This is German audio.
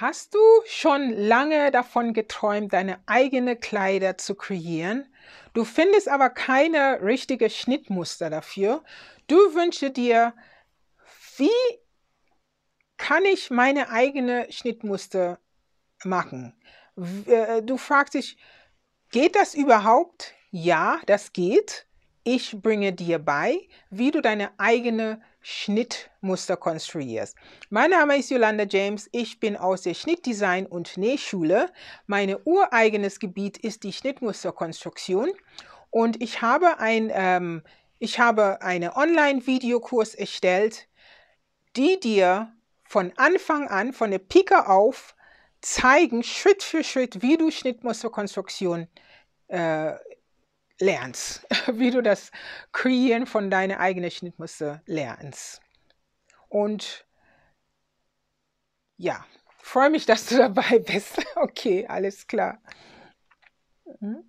Hast du schon lange davon geträumt, deine eigene Kleider zu kreieren? Du findest aber keine richtige Schnittmuster dafür. Du wünschst dir, wie kann ich meine eigene Schnittmuster machen? Äh, du fragst dich, geht das überhaupt? Ja, das geht. Ich bringe dir bei, wie du deine eigene Schnittmuster konstruierst. Mein Name ist Yolanda James. Ich bin aus der Schnittdesign- und Nähschule. Mein ureigenes Gebiet ist die Schnittmusterkonstruktion. Und ich habe, ein, ähm, ich habe einen Online-Videokurs erstellt, die dir von Anfang an, von der Pike auf, zeigen, Schritt für Schritt, wie du Schnittmusterkonstruktion äh, lernst, wie du das Kreieren von deiner eigenen Schnittmuster lernst. Und ja, freue mich, dass du dabei bist. Okay, alles klar. Mhm.